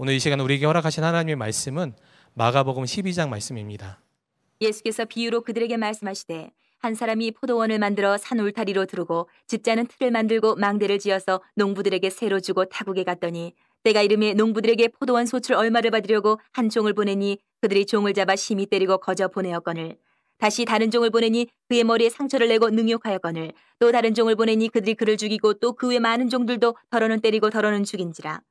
오늘 이 시간 우리에게 허락하신 하나님의 말씀은 마가복음 12장 말씀입니다. 예수께서 비유로 그들에게 말씀하시되 한 사람이 포도원을 만들어 산 울타리로 두르고 집자는 틀을 만들고 망대를 지어서 농부들에게 새로 주고 타국에 갔더니 때가 이름에 농부들에게 포도원 소출 얼마를 받으려고 한 종을 보내니 그들이 종을 잡아 심히 때리고 거저 보내었거늘 다시 다른 종을 보내니 그의 머리에 상처를 내고 능욕하였거늘 또 다른 종을 보내니 그들이 그를 죽이고 또 그 외 많은 종들도 더러는 때리고 더러는 죽인지라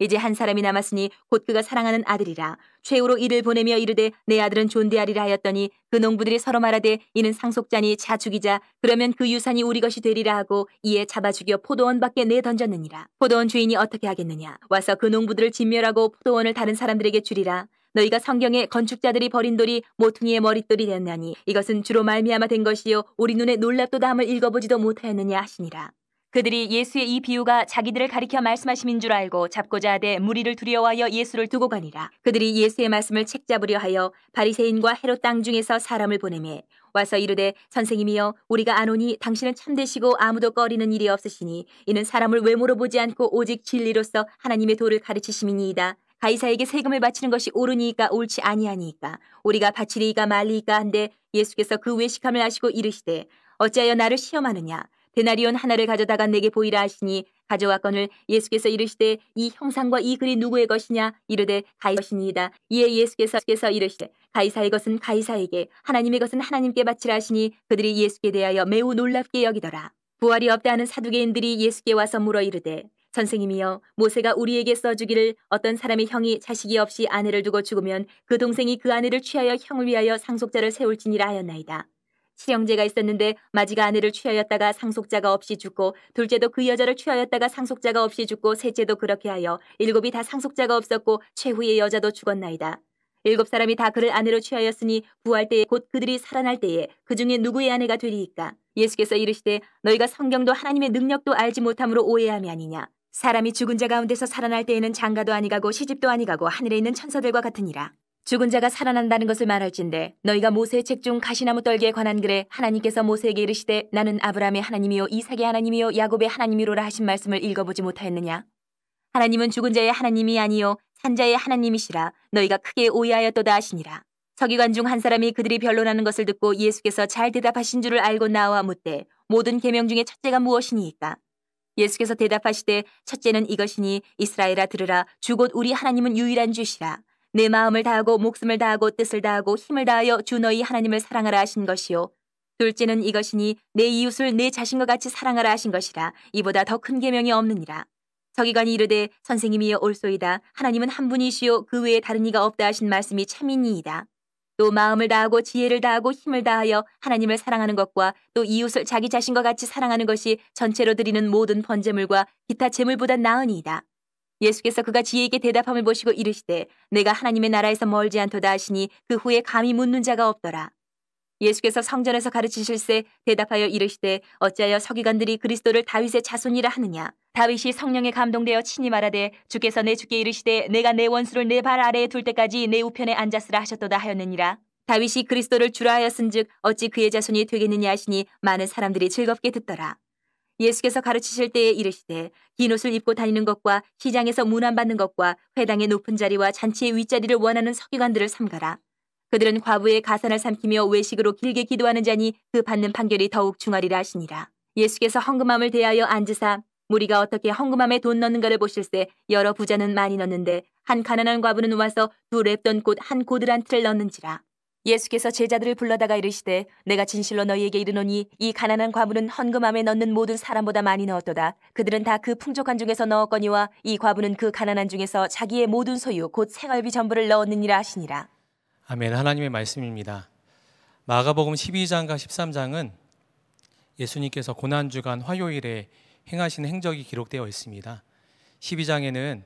이제 한 사람이 남았으니 곧 그가 사랑하는 아들이라 최후로 이를 보내며 이르되 내 아들은 존대하리라 하였더니 그 농부들이 서로 말하되 이는 상속자니 자축이자 그러면 그 유산이 우리 것이 되리라 하고 이에 잡아 죽여 포도원 밖에 내 던졌느니라 포도원 주인이 어떻게 하겠느냐 와서 그 농부들을 진멸하고 포도원을 다른 사람들에게 주리라 너희가 성경에 건축자들이 버린 돌이 모퉁이의 머릿돌이 되었나니 이것은 주로 말미암아 된 것이요 우리 눈에 놀랍도다 함을 읽어보지도 못하였느냐 하시니라. 그들이 예수의 이 비유가 자기들을 가리켜 말씀하심인 줄 알고 잡고자 하되 무리를 두려워하여 예수를 두고 가니라. 그들이 예수의 말씀을 책잡으려 하여 바리새인과 헤롯 땅 중에서 사람을 보내매 와서 이르되 선생님이여 우리가 아노니 당신은 참되시고 아무도 꺼리는 일이 없으시니 이는 사람을 외모로 보지 않고 오직 진리로서 하나님의 도를 가르치심이니이다. 가이사에게 세금을 바치는 것이 옳으니이까 옳지 아니하니이까 우리가 바치리이까 말리이까 한데 예수께서 그 외식함을 아시고 이르시되 어찌하여 나를 시험하느냐 데나리온 하나를 가져다가 내게 보이라 하시니 가져왔건을 예수께서 이르시되 이 형상과 이 글이 누구의 것이냐 이르되 가이 것이니이다. 이에 예수께서 이르시되 가이사의 것은 가이사에게 하나님의 것은 하나님께 바치라 하시니 그들이 예수께 대하여 매우 놀랍게 여기더라. 부활이 없다 는 사두개인들이 예수께 와서 물어 이르되 선생님이여 모세가 우리에게 써주기를 어떤 사람의 형이 자식이 없이 아내를 두고 죽으면 그 동생이 그 아내를 취하여 형을 위하여 상속자를 세울지니라 하였나이다. 실형제가 있었는데 마지가 아내를 취하였다가 상속자가 없이 죽고 둘째도 그 여자를 취하였다가 상속자가 없이 죽고 셋째도 그렇게 하여 일곱이 다 상속자가 없었고 최후의 여자도 죽었나이다. 일곱 사람이 다 그를 아내로 취하였으니 부활 때에 곧 그들이 살아날 때에 그 중에 누구의 아내가 되리이까? 예수께서 이르시되 너희가 성경도 하나님의 능력도 알지 못함으로 오해함이 아니냐? 사람이 죽은 자 가운데서 살아날 때에는 장가도 아니가고 시집도 아니가고 하늘에 있는 천사들과 같으니라. 죽은 자가 살아난다는 것을 말할진대 너희가 모세의 책 중 가시나무 떨기에 관한 글에 하나님께서 모세에게 이르시되 나는 아브라함의 하나님이요 이삭의 하나님이요 야곱의 하나님이로라 하신 말씀을 읽어보지 못하였느냐 하나님은 죽은 자의 하나님이 아니요 산자의 하나님이시라 너희가 크게 오해하였도다 하시니라 서기관 중 한 사람이 그들이 변론하는 것을 듣고 예수께서 잘 대답하신 줄을 알고 나와 묻되 모든 계명 중에 첫째가 무엇이니이까 예수께서 대답하시되 첫째는 이것이니 이스라엘아 들으라 주곧 우리 하나님은 유일한 주시라 내 마음을 다하고 목숨을 다하고 뜻을 다하고 힘을 다하여 주 너희 하나님을 사랑하라 하신 것이요 둘째는 이것이니 내 이웃을 내 자신과 같이 사랑하라 하신 것이라 이보다 더 큰 계명이 없느니라 서기관이 이르되 선생님이여 올소이다 하나님은 한 분이시요 그 외에 다른 이가 없다 하신 말씀이 참이니이다 또 마음을 다하고 지혜를 다하고 힘을 다하여 하나님을 사랑하는 것과 또 이웃을 자기 자신과 같이 사랑하는 것이 전체로 드리는 모든 번제물과 기타 제물보다 나으니이다. 예수께서 그가 지혜에게 대답함을 보시고 이르시되 내가 하나님의 나라에서 멀지 않도다 하시니 그 후에 감히 묻는 자가 없더라. 예수께서 성전에서 가르치실세 대답하여 이르시되 어찌하여 서기관들이 그리스도를 다윗의 자손이라 하느냐 다윗이 성령에 감동되어 친히 말하되 주께서 내 주께 이르시되 내가 내 원수를 내 발 아래에 둘 때까지 내 우편에 앉았으라 하셨도다 하였느니라 다윗이 그리스도를 주라 하였은즉 어찌 그의 자손이 되겠느냐 하시니 많은 사람들이 즐겁게 듣더라 예수께서 가르치실 때에 이르시되 긴 옷을 입고 다니는 것과 시장에서 문안받는 것과 회당의 높은 자리와 잔치의 윗자리를 원하는 서기관들을 삼가라. 그들은 과부의 가산을 삼키며 외식으로 길게 기도하는 자니 그 받는 판결이 더욱 중하리라 하시니라. 예수께서 헌금함을 대하여 앉으사 무리가 어떻게 헌금함에돈 넣는가를 보실세 여러 부자는 많이 넣는데 한 가난한 과부는 와서 두 랩던 꽃 한 고드란 틀를 넣는지라. 예수께서 제자들을 불러다가 이르시되 내가 진실로 너희에게 이르노니 이 가난한 과부는 헌금함에 넣는 모든 사람보다 많이 넣었도다 그들은 다 그 풍족한 중에서 넣었거니와 이 과부는 그 가난한 중에서 자기의 모든 소유 곧 생활비 전부를 넣었느니라 하시니라 아멘 하나님의 말씀입니다 마가복음 12장과 13장은 예수님께서 고난 주간 화요일에 행하신 행적이 기록되어 있습니다 12장에는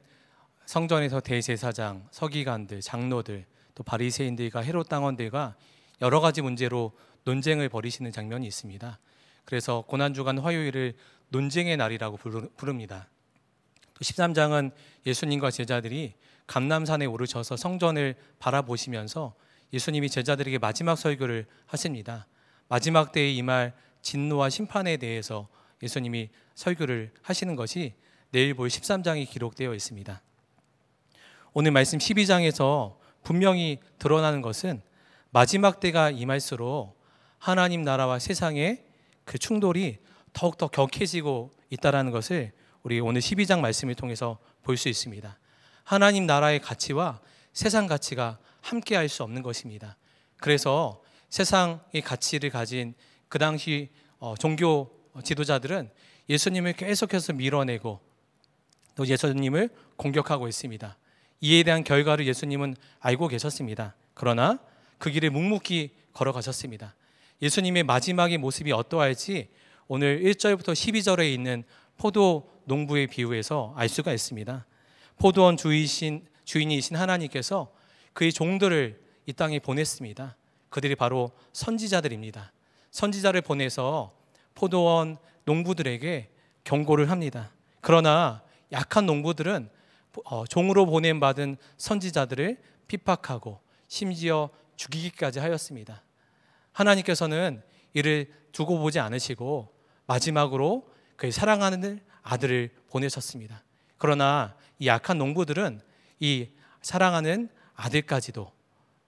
성전에서 대제사장, 서기관들, 장로들 또 바리새인들과 헤롯 당원들과 여러 가지 문제로 논쟁을 벌이시는 장면이 있습니다. 그래서 고난 주간 화요일을 논쟁의 날이라고 부릅니다. 또 13장은 예수님과 제자들이 감람산에 오르셔서 성전을 바라보시면서 예수님이 제자들에게 마지막 설교를 하십니다. 마지막 때에 임할 진노와 심판에 대해서 예수님이 설교를 하시는 것이 내일 볼 13장이 기록되어 있습니다. 오늘 말씀 12장에서 분명히 드러나는 것은 마지막 때가 임할수록 하나님 나라와 세상의 그 충돌이 더욱더 격해지고 있다라는 것을 우리 오늘 12장 말씀을 통해서 볼 수 있습니다. 하나님 나라의 가치와 세상 가치가 함께 할 수 없는 것입니다. 그래서 세상의 가치를 가진 그 당시 어, 종교 지도자들은 예수님을 계속해서 밀어내고 또 예수님을 공격하고 있습니다. 이에 대한 결과를 예수님은 알고 계셨습니다. 그러나 그 길을 묵묵히 걸어가셨습니다. 예수님의 마지막의 모습이 어떠할지 오늘 1절부터 12절에 있는 포도 농부의 비유에서 알 수가 있습니다. 포도원 주이신 주인이신 하나님께서 그의 종들을 이 땅에 보냈습니다. 그들이 바로 선지자들입니다. 선지자를 보내서 포도원 농부들에게 경고를 합니다. 그러나 약한 농부들은 어, 종으로 보냄 받은 선지자들을 핍박하고 심지어 죽이기까지 하였습니다. 하나님께서는 이를 두고 보지 않으시고 마지막으로 그의 사랑하는 아들을 보내셨습니다. 그러나 이 약한 농부들은 이 사랑하는 아들까지도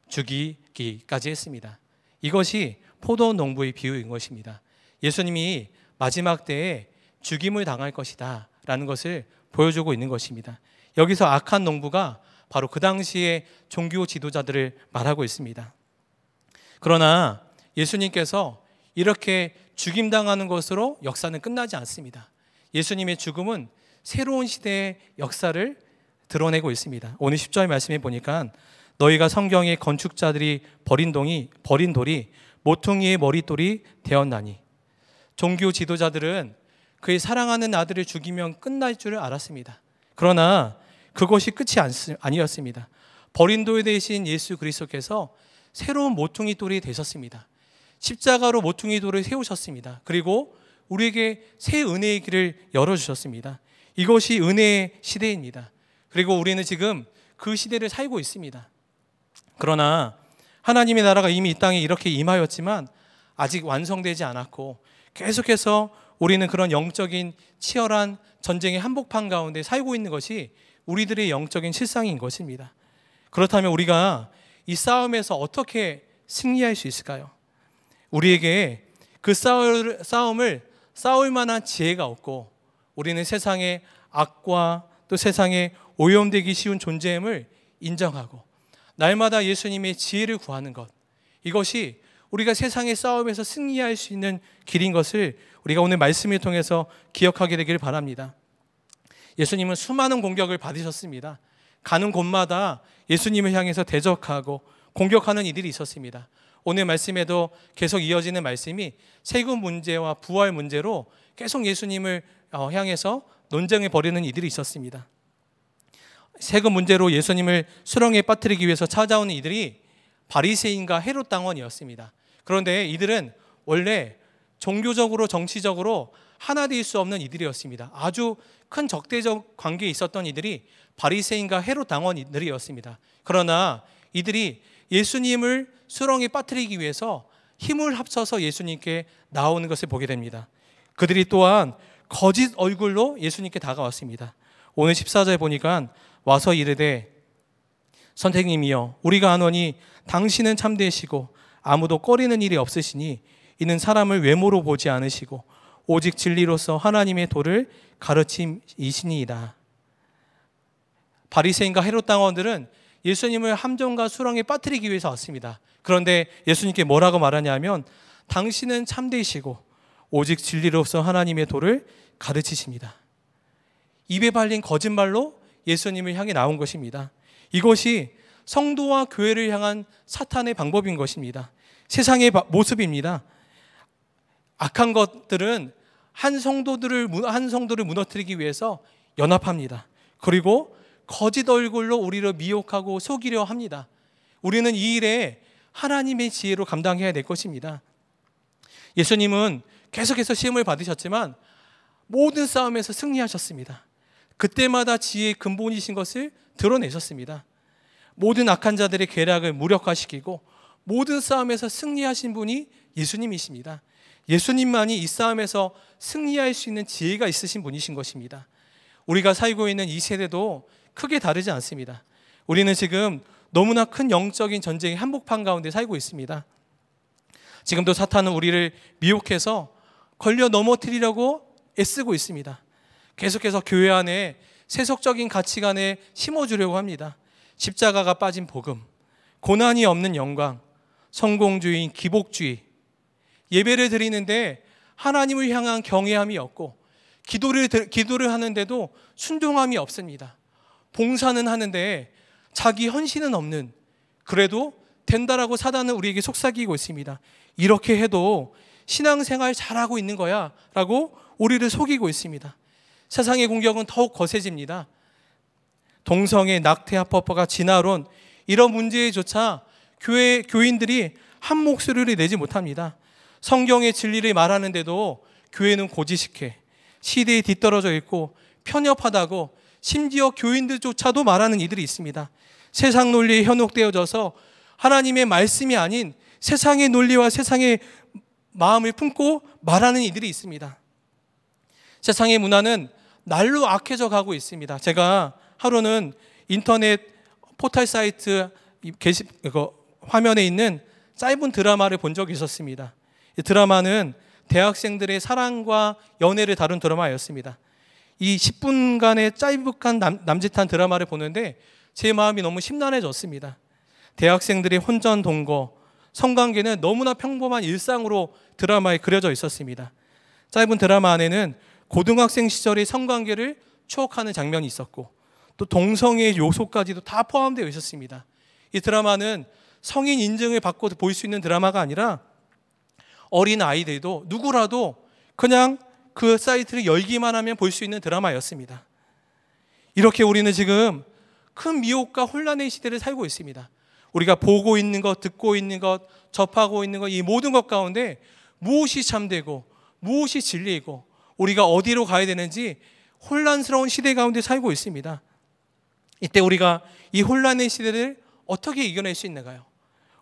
죽이기까지 했습니다. 이것이 포도 농부의 비유인 것입니다. 예수님이 마지막 때에 죽임을 당할 것이다 라는 것을 보여주고 있는 것입니다. 여기서 악한 농부가 바로 그 당시의 종교 지도자들을 말하고 있습니다. 그러나 예수님께서 이렇게 죽임당하는 것으로 역사는 끝나지 않습니다. 예수님의 죽음은 새로운 시대의 역사를 드러내고 있습니다. 오늘 10절 말씀에 보니까 너희가 성경의 건축자들이 버린 동이 버린 돌이 모퉁이의 머릿돌이 되었나니 종교 지도자들은 그의 사랑하는 아들을 죽이면 끝날 줄 알았습니다. 그러나 그것이 끝이 아니었습니다. 버린 돌 대신 예수 그리스도께서 새로운 모퉁이 돌이 되셨습니다. 십자가로 모퉁이 돌을 세우셨습니다. 그리고 우리에게 새 은혜의 길을 열어주셨습니다. 이것이 은혜의 시대입니다. 그리고 우리는 지금 그 시대를 살고 있습니다. 그러나 하나님의 나라가 이미 이 땅에 이렇게 임하였지만 아직 완성되지 않았고 계속해서 우리는 그런 영적인 치열한 전쟁의 한복판 가운데 살고 있는 것이 우리들의 영적인 실상인 것입니다. 그렇다면 우리가 이 싸움에서 어떻게 승리할 수 있을까요? 우리에게 그싸움을 싸울 만한 지혜가 없고 우리는 세상의 악과 또 세상에 오염되기 쉬운 존재임을 인정하고 날마다 예수님의 지혜를 구하는 것 이것이 우리가 세상의 싸움에서 승리할 수 있는 길인 것을 우리가 오늘 말씀을 통해서 기억하게 되기를 바랍니다. 예수님은 수많은 공격을 받으셨습니다. 가는 곳마다 예수님을 향해서 대적하고 공격하는 이들이 있었습니다. 오늘 말씀에도 계속 이어지는 말씀이 세금 문제와 부활 문제로 계속 예수님을 어, 향해서 논쟁을 벌이는 이들이 있었습니다. 세금 문제로 예수님을 수렁에 빠뜨리기 위해서 찾아오는 이들이 바리새인과 헤롯 당원이었습니다. 그런데 이들은 원래 종교적으로 정치적으로 하나 될 수 없는 이들이었습니다. 아주 큰 적대적 관계에 있었던 이들이 바리새인과 헤롯 당원들이었습니다. 그러나 이들이 예수님을 수렁에 빠뜨리기 위해서 힘을 합쳐서 예수님께 나오는 것을 보게 됩니다. 그들이 또한 거짓 얼굴로 예수님께 다가왔습니다. 오늘 14절에 보니까 와서 이르되 선생님이여 우리가 아노니 당신은 참되시고 아무도 꺼리는 일이 없으시니 이는 사람을 외모로 보지 않으시고 오직 진리로서 하나님의 도를 가르침이시니이다. 바리새인과 헤롯 당원들은 예수님을 함정과 수렁에 빠뜨리기 위해서 왔습니다. 그런데 예수님께 뭐라고 말하냐면 당신은 참되시고 오직 진리로서 하나님의 도를 가르치십니다. 입에 발린 거짓말로 예수님을 향해 나온 것입니다. 이것이 성도와 교회를 향한 사탄의 방법인 것입니다. 세상의 모습입니다. 악한 것들은 한 성도들을 한 성도를 무너뜨리기 위해서 연합합니다. 그리고 거짓 얼굴로 우리를 미혹하고 속이려 합니다. 우리는 이 일에 하나님의 지혜로 감당해야 될 것입니다. 예수님은 계속해서 시험을 받으셨지만 모든 싸움에서 승리하셨습니다. 그때마다 지혜의 근본이신 것을 드러내셨습니다. 모든 악한 자들의 계략을 무력화시키고 모든 싸움에서 승리하신 분이 예수님이십니다. 예수님만이 이 싸움에서 승리할 수 있는 지혜가 있으신 분이신 것입니다. 우리가 살고 있는 이 세대도 크게 다르지 않습니다. 우리는 지금 너무나 큰 영적인 전쟁의 한복판 가운데 살고 있습니다. 지금도 사탄은 우리를 미혹해서 걸려 넘어뜨리려고 애쓰고 있습니다. 계속해서 교회 안에 세속적인 가치관에 심어주려고 합니다. 십자가가 빠진 복음, 고난이 없는 영광, 성공주의, 기복주의, 예배를 드리는데 하나님을 향한 경외함이 없고 기도를 기도를 하는데도 순종함이 없습니다. 봉사는 하는데 자기 헌신은 없는 그래도 된다라고 사단은 우리에게 속삭이고 있습니다. 이렇게 해도 신앙생활 잘하고 있는 거야 라고 우리를 속이고 있습니다. 세상의 공격은 더욱 거세집니다. 동성애, 낙태, 합법화가 진화론 이런 문제조차 교회 교인들이 한 목소리를 내지 못합니다. 성경의 진리를 말하는데도 교회는 고지식해 시대에 뒤떨어져 있고 편협하다고 심지어 교인들조차도 말하는 이들이 있습니다. 세상 논리에 현혹되어져서 하나님의 말씀이 아닌 세상의 논리와 세상의 마음을 품고 말하는 이들이 있습니다. 세상의 문화는 날로 악해져 가고 있습니다. 제가 하루는 인터넷 포털 사이트 게시, 화면에 있는 짧은 드라마를 본 적이 있었습니다. 드라마는 대학생들의 사랑과 연애를 다룬 드라마였습니다. 이 10분간의 짧은 남, 짓한 드라마를 보는데 제 마음이 너무 심란해졌습니다. 대학생들의 혼전 동거, 성관계는 너무나 평범한 일상으로 드라마에 그려져 있었습니다. 짧은 드라마 안에는 고등학생 시절의 성관계를 추억하는 장면이 있었고 또 동성애의 요소까지도 다 포함되어 있었습니다. 이 드라마는 성인 인증을 받고 볼수 있는 드라마가 아니라 어린 아이들도 누구라도 그냥 그 사이트를 열기만 하면 볼 수 있는 드라마였습니다. 이렇게 우리는 지금 큰 미혹과 혼란의 시대를 살고 있습니다. 우리가 보고 있는 것, 듣고 있는 것, 접하고 있는 것, 이 모든 것 가운데 무엇이 참되고, 무엇이 진리이고, 우리가 어디로 가야 되는지 혼란스러운 시대 가운데 살고 있습니다. 이때 우리가 이 혼란의 시대를 어떻게 이겨낼 수 있는가요?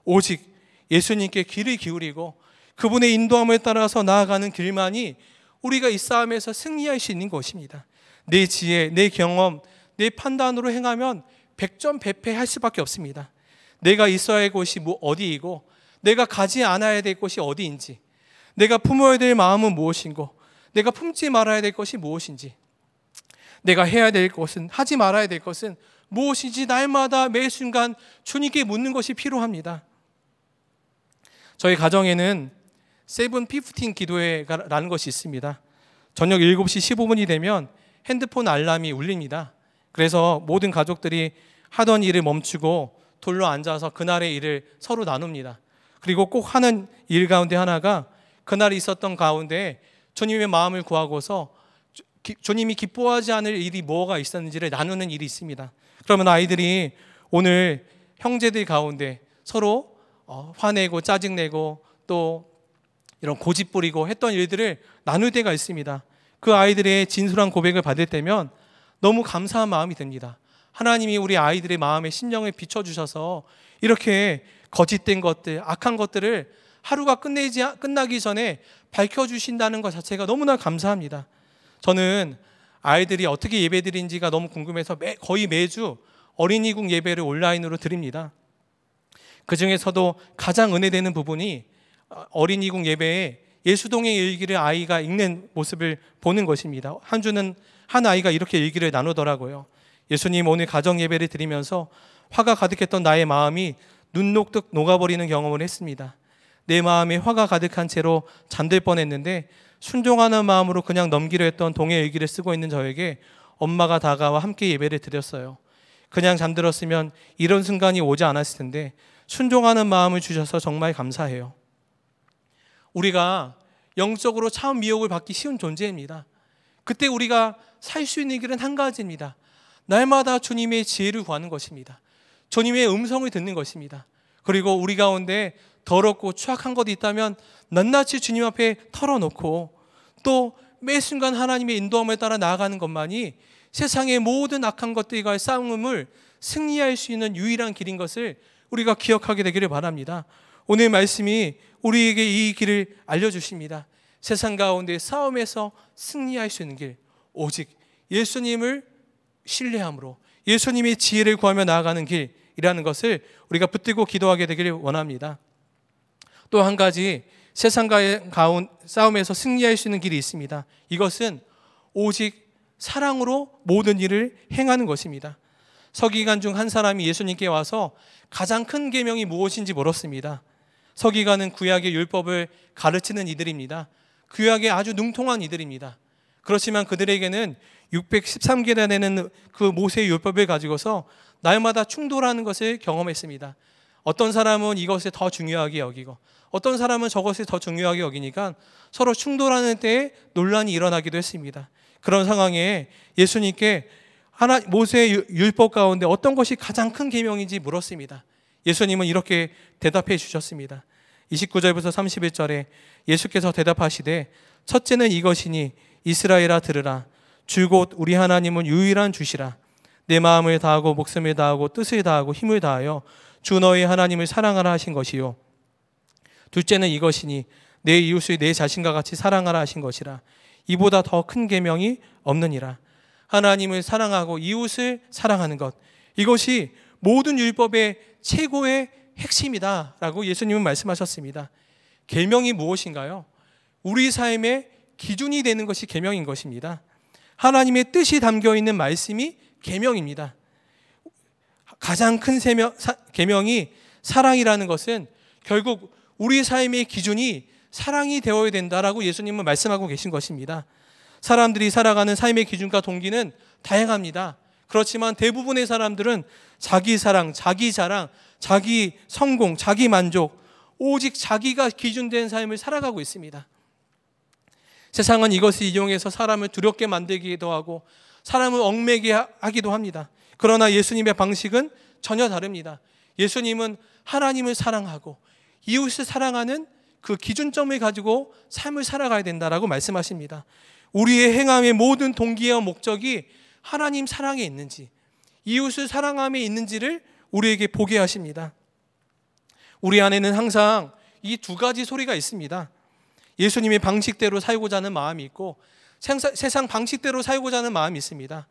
오직 예수님께 귀를 기울이고 그분의 인도함을 따라서 나아가는 길만이 우리가 이 싸움에서 승리할 수 있는 것입니다. 내 지혜, 내 경험, 내 판단으로 행하면 100점 배패할 수밖에 없습니다. 내가 있어야 할 곳이 뭐 어디이고 내가 가지 않아야 될 곳이 어디인지 내가 품어야 될 마음은 무엇인고 내가 품지 말아야 될 것이 무엇인지 내가 해야 될 것은 하지 말아야 될 것은 무엇인지 날마다 매 순간 주님께 묻는 것이 필요합니다. 저희 가정에는 세븐 피프틴 기도회라는 것이 있습니다. 저녁 7시 15분이 되면 핸드폰 알람이 울립니다. 그래서 모든 가족들이 하던 일을 멈추고 돌로 앉아서 그날의 일을 서로 나눕니다. 그리고 꼭 하는 일 가운데 하나가 그날 있었던 가운데 주님의 마음을 구하고서 주님이 기뻐하지 않을 일이 뭐가 있었는지를 나누는 일이 있습니다. 그러면 아이들이 오늘 형제들 가운데 서로 어, 화내고 짜증내고 또 이런 고집 부리고 했던 일들을 나눌 때가 있습니다. 그 아이들의 진솔한 고백을 받을 때면 너무 감사한 마음이 듭니다. 하나님이 우리 아이들의 마음에 신령을 비춰주셔서 이렇게 거짓된 것들, 악한 것들을 하루가 끝내지, 끝나기 전에 밝혀주신다는 것 자체가 너무나 감사합니다. 저는 아이들이 어떻게 예배 드린지가 너무 궁금해서 매, 거의 매주 어린이국 예배를 온라인으로 드립니다. 그 중에서도 가장 은혜되는 부분이 어린이국 예배에 예수동의 일기를 아이가 읽는 모습을 보는 것입니다. 한 주는 한 아이가 이렇게 일기를 나누더라고요. 예수님 오늘 가정 예배를 드리면서 화가 가득했던 나의 마음이 눈녹듯 녹아버리는 경험을 했습니다. 내 마음에 화가 가득한 채로 잠들 뻔했는데 순종하는 마음으로 그냥 넘기려 했던 동의 일기를 쓰고 있는 저에게 엄마가 다가와 함께 예배를 드렸어요. 그냥 잠들었으면 이런 순간이 오지 않았을 텐데 순종하는 마음을 주셔서 정말 감사해요. 우리가 영적으로 참 미혹을 받기 쉬운 존재입니다. 그때 우리가 살 수 있는 길은 한 가지입니다. 날마다 주님의 지혜를 구하는 것입니다. 주님의 음성을 듣는 것입니다. 그리고 우리 가운데 더럽고 추악한 것이 있다면 낱낱이 주님 앞에 털어놓고 또 매 순간 하나님의 인도함에 따라 나아가는 것만이 세상의 모든 악한 것들과의 싸움을 승리할 수 있는 유일한 길인 것을 우리가 기억하게 되기를 바랍니다. 오늘 말씀이 우리에게 이 길을 알려주십니다. 세상 가운데 싸움에서 승리할 수 있는 길, 오직 예수님을 신뢰함으로 예수님의 지혜를 구하며 나아가는 길이라는 것을 우리가 붙들고 기도하게 되기를 원합니다. 또 한 가지 세상과의 가운 싸움에서 승리할 수 있는 길이 있습니다. 이것은 오직 사랑으로 모든 일을 행하는 것입니다. 서기관 중 한 사람이 예수님께 와서 가장 큰 계명이 무엇인지 물었습니다. 서기관은 구약의 율법을 가르치는 이들입니다. 구약의 아주 능통한 이들입니다. 그렇지만 그들에게는 613개나 되는 그 모세의 율법을 가지고서 날마다 충돌하는 것을 경험했습니다. 어떤 사람은 이것을 더 중요하게 여기고 어떤 사람은 저것을 더 중요하게 여기니까 서로 충돌하는 때에 논란이 일어나기도 했습니다. 그런 상황에 예수님께 하나 모세의 율법 가운데 어떤 것이 가장 큰 계명인지 물었습니다. 예수님은 이렇게 대답해 주셨습니다. 29절부터 31절에 예수께서 대답하시되 첫째는 이것이니 이스라엘아 들으라 주곧 우리 하나님은 유일한 주시라 내 마음을 다하고 목숨을 다하고 뜻을 다하고 힘을 다하여 주 너의 하나님을 사랑하라 하신 것이요 둘째는 이것이니 내 이웃을 내 자신과 같이 사랑하라 하신 것이라 이보다 더 큰 계명이 없느니라 하나님을 사랑하고 이웃을 사랑하는 것 이것이 모든 율법의 최고의 핵심이다라고 예수님은 말씀하셨습니다. 계명이 무엇인가요? 우리 삶의 기준이 되는 것이 계명인 것입니다. 하나님의 뜻이 담겨 있는 말씀이 계명입니다. 가장 큰 계명이 사랑이라는 것은 결국 우리 삶의 기준이 사랑이 되어야 된다라고 예수님은 말씀하고 계신 것입니다. 사람들이 살아가는 삶의 기준과 동기는 다양합니다. 그렇지만 대부분의 사람들은 자기 사랑, 자기 자랑, 자기 성공, 자기 만족, 오직 자기가 기준된 삶을 살아가고 있습니다. 세상은 이것을 이용해서 사람을 두렵게 만들기도 하고 사람을 얽매게 하기도 합니다. 그러나 예수님의 방식은 전혀 다릅니다. 예수님은 하나님을 사랑하고 이웃을 사랑하는 그 기준점을 가지고 삶을 살아가야 된다라고 말씀하십니다. 우리의 행함의 모든 동기와 목적이 하나님 사랑에 있는지, 이웃을 사랑함에 있는지를 우리에게 보게 하십니다. 우리 안에는 항상 이 두 가지 소리가 있습니다. 예수님의 방식대로 살고자 하는 마음이 있고 세상 방식대로 살고자 하는 마음이 있습니다.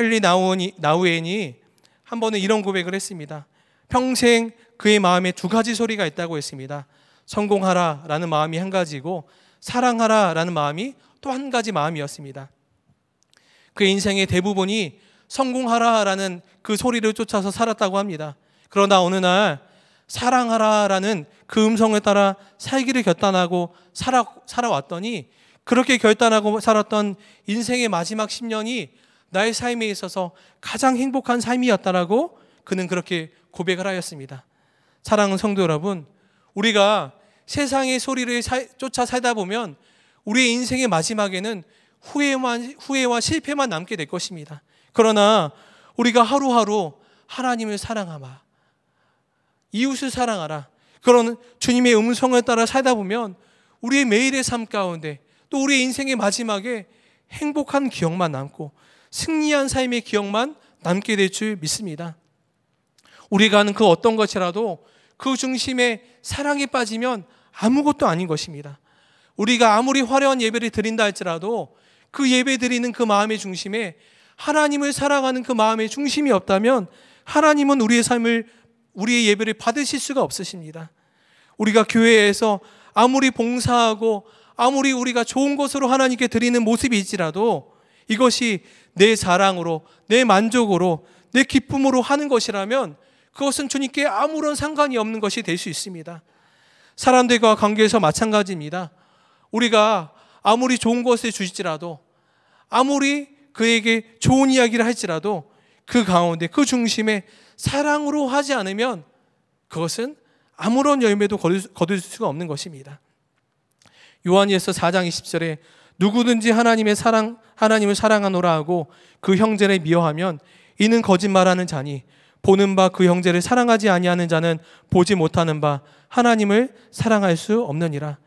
헨리 나우엔이, 나우엔이 한 번은 이런 고백을 했습니다. 평생 그의 마음에 두 가지 소리가 있다고 했습니다. 성공하라 라는 마음이 한 가지고 사랑하라 라는 마음이 또 한 가지 마음이었습니다. 그 인생의 대부분이 성공하라라는 그 소리를 쫓아서 살았다고 합니다. 그러나 어느 날 사랑하라라는 그 음성에 따라 살기를 결단하고 살아, 살아왔더니 그렇게 결단하고 살았던 인생의 마지막 10년이 나의 삶에 있어서 가장 행복한 삶이었다라고 그는 그렇게 고백을 하였습니다. 사랑하는 성도 여러분, 우리가 세상의 소리를 사, 쫓아 살다 보면 우리의 인생의 마지막에는 후회만, 후회와 실패만 남게 될 것입니다. 그러나 우리가 하루하루 하나님을 사랑하마. 이웃을 사랑하라. 그런 주님의 음성을 따라 살다 보면 우리의 매일의 삶 가운데 또 우리의 인생의 마지막에 행복한 기억만 남고 승리한 삶의 기억만 남게 될 줄 믿습니다. 우리가 하는 그 어떤 것이라도 그 중심에 사랑이 빠지면 아무것도 아닌 것입니다. 우리가 아무리 화려한 예배를 드린다 할지라도 그 예배 드리는 그 마음의 중심에 하나님을 사랑하는 그 마음의 중심이 없다면 하나님은 우리의 삶을 우리의 예배를 받으실 수가 없으십니다. 우리가 교회에서 아무리 봉사하고 아무리 우리가 좋은 것으로 하나님께 드리는 모습일지라도 이것이 내 사랑으로 내 만족으로 내 기쁨으로 하는 것이라면 그것은 주님께 아무런 상관이 없는 것이 될 수 있습니다. 사람들과 관계에서 마찬가지입니다. 우리가 아무리 좋은 것을 주시지라도 아무리 그에게 좋은 이야기를 할지라도 그 가운데 그 중심에 사랑으로 하지 않으면 그것은 아무런 열매도 거둘 수가 없는 것입니다. 요한에서 4장 20절에 누구든지 하나님의 사랑 하나님을 사랑하노라 하고 그 형제를 미워하면 이는 거짓말하는 자니 보는 바 그 형제를 사랑하지 아니하는 자는 보지 못하는 바 하나님을 사랑할 수 없느니라.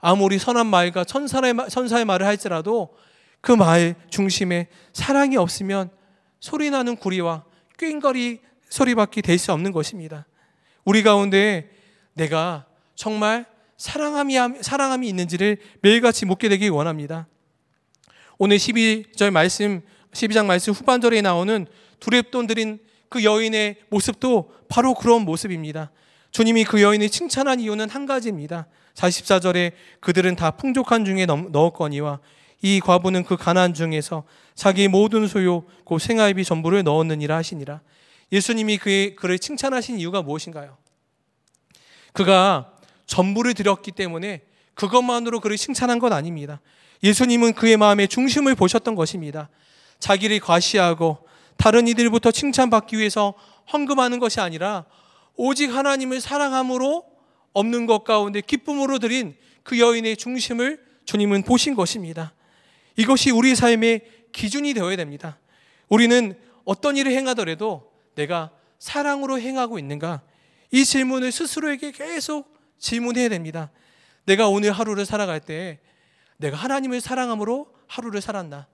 아무리 선한 말과 천사의, 천사의 말을 할지라도 그 마을 중심에 사랑이 없으면 소리나는 구리와 꽹거리 소리밖에 될 수 없는 것입니다. 우리 가운데 내가 정말 사랑함이, 사랑함이 있는지를 매일같이 묻게 되길 원합니다. 오늘 12절 말씀, 12장 말씀 후반절에 나오는 두렵돈 드린 그 여인의 모습도 바로 그런 모습입니다. 주님이 그 여인을 칭찬한 이유는 한 가지입니다. 44절에 그들은 다 풍족한 중에 넣었거니와 이 과부는 그 가난 중에서 자기 모든 소요 곧 생활비 전부를 넣었느니라 하시니라. 예수님이 그의 그를 칭찬하신 이유가 무엇인가요? 그가 전부를 드렸기 때문에 그것만으로 그를 칭찬한 건 아닙니다. 예수님은 그의 마음의 중심을 보셨던 것입니다. 자기를 과시하고 다른 이들부터 칭찬받기 위해서 헌금하는 것이 아니라 오직 하나님을 사랑함으로 없는 것 가운데 기쁨으로 드린 그 여인의 중심을 주님은 보신 것입니다. 이것이 우리 삶의 기준이 되어야 됩니다. 우리는 어떤 일을 행하더라도 내가 사랑으로 행하고 있는가? 이 질문을 스스로에게 계속 질문해야 됩니다. 내가 오늘 하루를 살아갈 때 내가 하나님을 사랑함으로 하루를 살았나?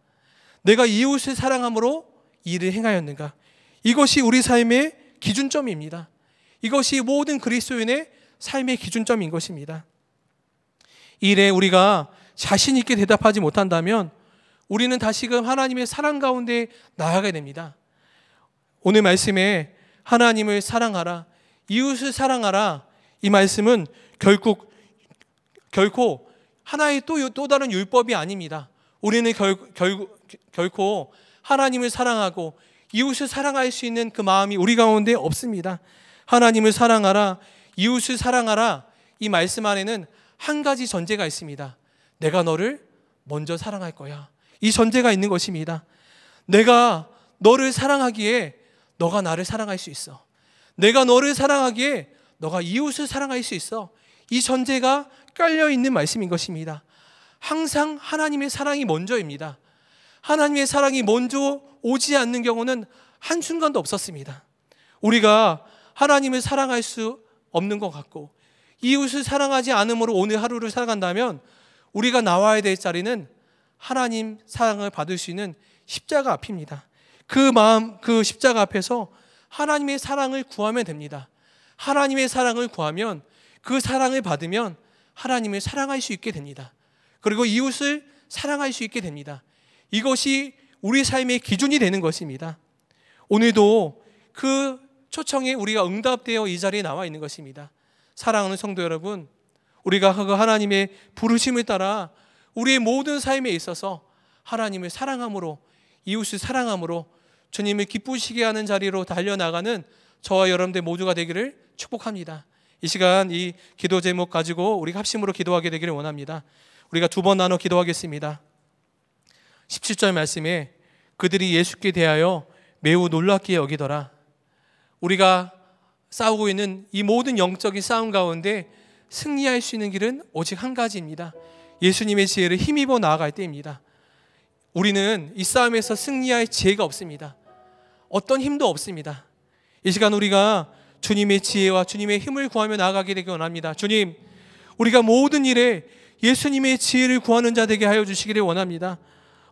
내가 이웃을 사랑함으로 일을 행하였는가? 이것이 우리 삶의 기준점입니다. 이것이 모든 그리스도인의 삶의 기준점인 것입니다. 이래 우리가 자신 있게 대답하지 못한다면 우리는 다시금 하나님의 사랑 가운데 나아가게 됩니다. 오늘 말씀에 하나님을 사랑하라, 이웃을 사랑하라 이 말씀은 결국 결코 하나의 또, 또 다른 율법이 아닙니다. 우리는 결, 결, 결코 하나님을 사랑하고 이웃을 사랑할 수 있는 그 마음이 우리 가운데 없습니다. 하나님을 사랑하라, 이웃을 사랑하라 이 말씀 안에는 한 가지 전제가 있습니다. 내가 너를 먼저 사랑할 거야. 이 전제가 있는 것입니다. 내가 너를 사랑하기에 너가 나를 사랑할 수 있어. 내가 너를 사랑하기에 너가 이웃을 사랑할 수 있어. 이 전제가 깔려 있는 말씀인 것입니다. 항상 하나님의 사랑이 먼저입니다. 하나님의 사랑이 먼저 오지 않는 경우는 한순간도 없었습니다. 우리가 하나님을 사랑할 수 없는 것 같고, 이웃을 사랑하지 않음으로 오늘 하루를 살아간다면 우리가 나와야 될 자리는 하나님 사랑을 받을 수 있는 십자가 앞입니다. 그 마음, 그 십자가 앞에서 하나님의 사랑을 구하면 됩니다. 하나님의 사랑을 구하면 그 사랑을 받으면 하나님을 사랑할 수 있게 됩니다. 그리고 이웃을 사랑할 수 있게 됩니다. 이것이 우리 삶의 기준이 되는 것입니다. 오늘도 그 초청에 우리가 응답되어 이 자리에 나와 있는 것입니다. 사랑하는 성도 여러분, 우리가 그 하나님의 부르심을 따라 우리의 모든 삶에 있어서 하나님을 사랑함으로 이웃을 사랑함으로 주님을 기쁘시게 하는 자리로 달려나가는 저와 여러분들 모두가 되기를 축복합니다. 이 시간 이 기도 제목 가지고 우리 합심으로 기도하게 되기를 원합니다. 우리가 두 번 나눠 기도하겠습니다. 17절 말씀에 그들이 예수께 대하여 매우 놀랍게 여기더라. 우리가 싸우고 있는 이 모든 영적인 싸움 가운데 승리할 수 있는 길은 오직 한 가지입니다. 예수님의 지혜를 힘입어 나아갈 때입니다. 우리는 이 싸움에서 승리할 지혜가 없습니다. 어떤 힘도 없습니다. 이 시간 우리가 주님의 지혜와 주님의 힘을 구하며 나아가게 되길 원합니다. 주님, 우리가 모든 일에 예수님의 지혜를 구하는 자 되게 하여 주시기를 원합니다.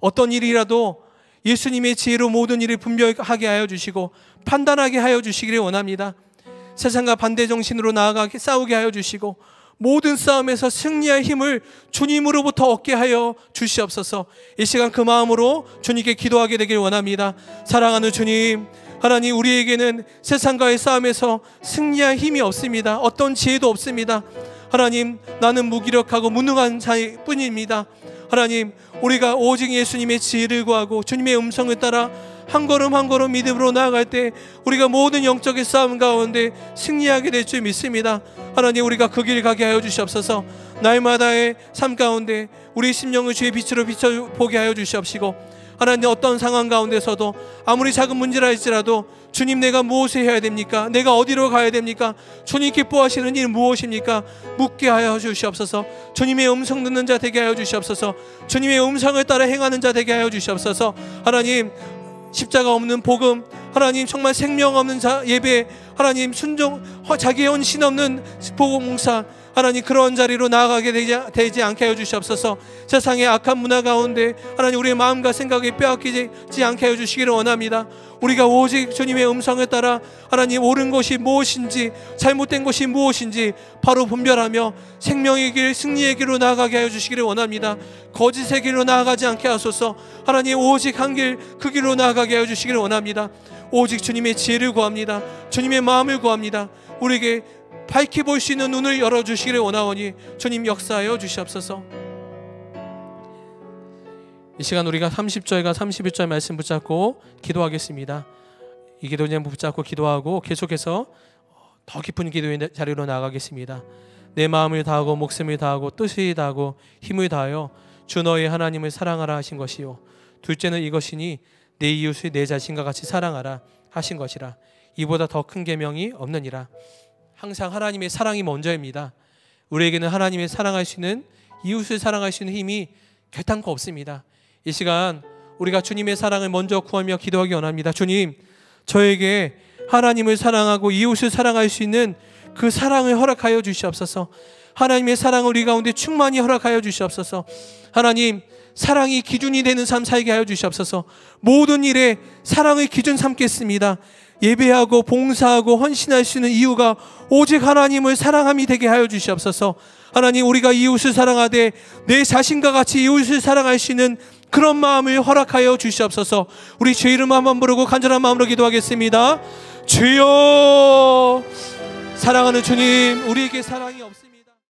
어떤 일이라도 예수님의 지혜로 모든 일을 분별하게 하여 주시고 판단하게 하여 주시기를 원합니다. 세상과 반대 정신으로 나아가 싸우게 하여 주시고 모든 싸움에서 승리할 힘을 주님으로부터 얻게 하여 주시옵소서. 이 시간 그 마음으로 주님께 기도하게 되길 원합니다. 사랑하는 주님, 하나님 우리에게는 세상과의 싸움에서 승리할 힘이 없습니다. 어떤 지혜도 없습니다. 하나님, 나는 무기력하고 무능한 자뿐입니다. 하나님, 우리가 오직 예수님의 지혜를 구하고 주님의 음성을 따라 한 걸음 한 걸음 믿음으로 나아갈 때 우리가 모든 영적인 싸움 가운데 승리하게 될 줄 믿습니다. 하나님 우리가 그길 가게 하여 주시옵소서. 날마다의 삶 가운데 우리 심령을 주의 빛으로 비춰 보게 하여 주시옵시고 하나님 어떤 상황 가운데서도 아무리 작은 문제라 할지라도 주님 내가 무엇을 해야 됩니까? 내가 어디로 가야 됩니까? 주님 기뻐하시는 일 무엇입니까? 묻게 하여 주시옵소서. 주님의 음성 듣는 자 되게 하여 주시옵소서. 주님의 음성을 따라 행하는 자 되게 하여 주시옵소서. 하나님 십자가 없는 복음, 하나님 정말 생명 없는 예배, 하나님 순종, 어, 자기의 헌신 없는 복음사, 하나님 그런 자리로 나아가게 되지, 되지 않게 해 주시옵소서. 세상의 악한 문화 가운데 하나님 우리의 마음과 생각이 빼앗기지 않게 해 주시기를 원합니다. 우리가 오직 주님의 음성에 따라 하나님 옳은 것이 무엇인지 잘못된 것이 무엇인지 바로 분별하며 생명의 길 승리의 길로 나아가게 하 주시기를 원합니다. 거짓의 길로 나아가지 않게 하소서. 하나님 오직 한 길 그 길로 나아가게 하 주시기를 원합니다. 오직 주님의 지혜를 구합니다. 주님의 마음을 구합니다. 우리에게 밝히 볼 수 있는 눈을 열어주시기를 원하오니 주님 역사하여 주시옵소서 이 시간 우리가 30절과 31절 말씀 붙잡고 기도하겠습니다 이 기도 제목 붙잡고 기도하고 계속해서 더 깊은 기도의 자리로 나가겠습니다 내 마음을 다하고 목숨을 다하고 뜻을 다하고 힘을 다하여 주 너의 하나님을 사랑하라 하신 것이요 둘째는 이것이니 내 이웃을 내 자신과 같이 사랑하라 하신 것이라 이보다 더 큰 계명이 없느니라 항상 하나님의 사랑이 먼저입니다. 우리에게는 하나님의 사랑하시는 이웃을 사랑하시는 힘이 결단코 없습니다. 이 시간 우리가 주님의 사랑을 먼저 구하며 기도하기 원합니다. 주님, 저에게 하나님을 사랑하고 이웃을 사랑할 수 있는 그 사랑을 허락하여 주시옵소서. 하나님의 사랑을 우리 가운데 충만히 허락하여 주시옵소서. 하나님, 사랑이 기준이 되는 삶 살게 하여 주시옵소서. 모든 일에 사랑을 기준 삼겠습니다. 예배하고 봉사하고 헌신할 수 있는 이유가 오직 하나님을 사랑함이 되게 하여 주시옵소서. 하나님 우리가 이웃을 사랑하되 내 자신과 같이 이웃을 사랑할 수 있는 그런 마음을 허락하여 주시옵소서. 우리 죄 이름 한번 부르고 간절한 마음으로 기도하겠습니다. 주여 사랑하는 주님 우리에게 사랑이 없습니다